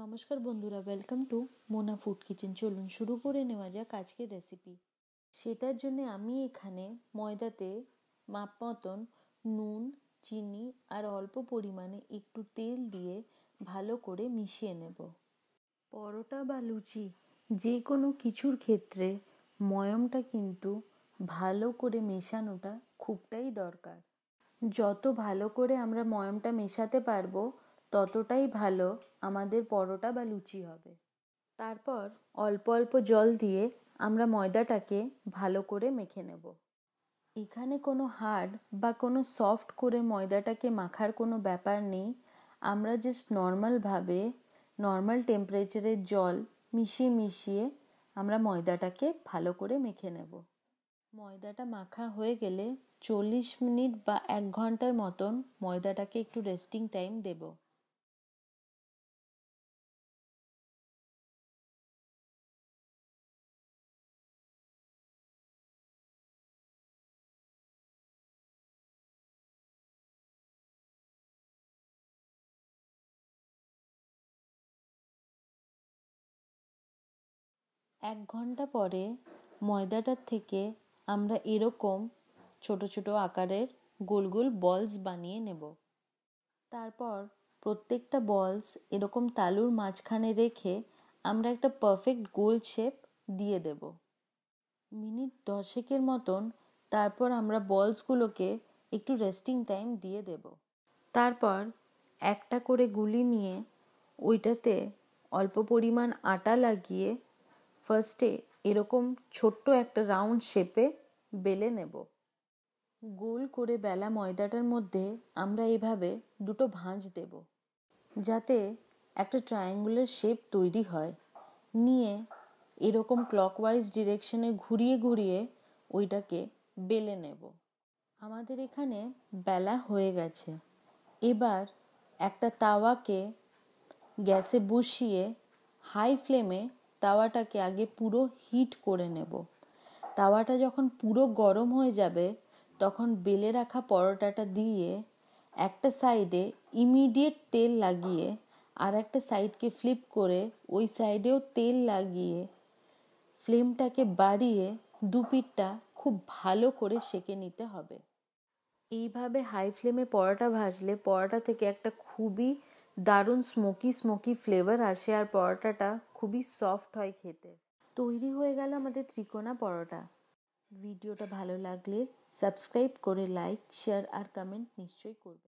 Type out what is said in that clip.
নমস্কার বন্ধুরা welcome to Mona food kitchen চলুন শুরু করে নেওয়া যাক আজকের রেসিপি সেটার জন্য আমি এখানে ময়দাতে মাপ মতন নুন চিনি আর অল্প পরিমাণে একটু তেল দিয়ে ভালো করে মিশিয়ে নেব পরোটা বা লুচি যে কোনো কিছুর ক্ষেত্রে ময়মটা কিন্তু ভালো করে মেশানোটা খুবটাই দরকার যত ভালো করে আমরা ময়মটা মেশাতে পারবো ততটাই ভালো আমাদের পরোটা বা লুচি হবে তারপর অল্প অল্প জল দিয়ে আমরা ময়দাটাকে ভালো করে মেখে নেব এখানে কোনো হার্ড বা কোনো সফট করে ময়দাটাকে মাখার কোনো ব্যাপার নেই আমরা জাস্ট নর্মালভাবে নর্মাল টেম্পারেচারের জল মিশিয়ে মিশিয়ে আমরা ময়দাটাকে ভালো করে মেখে নেব ময়দাটা মাখা হয়ে গেলে চল্লিশ মিনিট বা এক ঘন্টার মতন ময়দাটাকে একটু রেস্টিং টাইম দেবো এক ঘন্টা পরে ময়দাটার থেকে আমরা এরকম ছোট ছোট আকারের গোল গোল বলস বানিয়ে নেব তারপর প্রত্যেকটা বলস এরকম তালুর মাঝখানে রেখে আমরা একটা পারফেক্ট গোল শেপ দিয়ে দেব মিনিট দশেকের মতন তারপর আমরা বলসগুলোকে একটু রেস্টিং টাইম দিয়ে দেব তারপর একটা করে গুলি নিয়ে ওইটাতে অল্প পরিমাণ আটা লাগিয়ে ফার্স্টে এরকম ছোট্ট একটা রাউন্ড শেপে বেলে নেব গোল করে বেলা ময়দাটার মধ্যে আমরা এভাবে দুটো ভাঁজ দেব যাতে একটা ট্রায়াঙ্গুলার শেপ তৈরি হয় নিয়ে এরকম ক্লকওয়াইজ ডিরেকশনে ঘুরিয়ে ঘুরিয়ে ওইটাকে বেলে নেব আমাদের এখানে বেলা হয়ে গেছে এবার একটা তাওয়াকে গ্যাসে বসিয়ে হাই ফ্লেমে তাওয়াটাকে আগে পুরো হিট করে নেব তাওয়াটা যখন পুরো গরম হয়ে যাবে তখন বেলে রাখা পরোটাটা দিয়ে একটা সাইডে ইমিডিয়েট তেল লাগিয়ে আর একটা সাইডকে ফ্লিপ করে ওই সাইডেও তেল লাগিয়ে ফ্লেমটাকে বাড়িয়ে দুপিটটা খুব ভালো করে সেকে নিতে হবে এইভাবে হাই ফ্লেমে পরোটা ভাজলে পরোটা থেকে একটা খুবই দারুণ স্মোকি স্মোকি ফ্লেভার আসে আর পরোটাটা খুবই সফট হয় খেতে তৈরি হয়ে গেল আমাদের ত্রিকোণা পরোটা ভিডিওটা ভালো লাগলে সাবস্ক্রাইব করে লাইক শেয়ার আর কমেন্ট নিশ্চয়ই করবে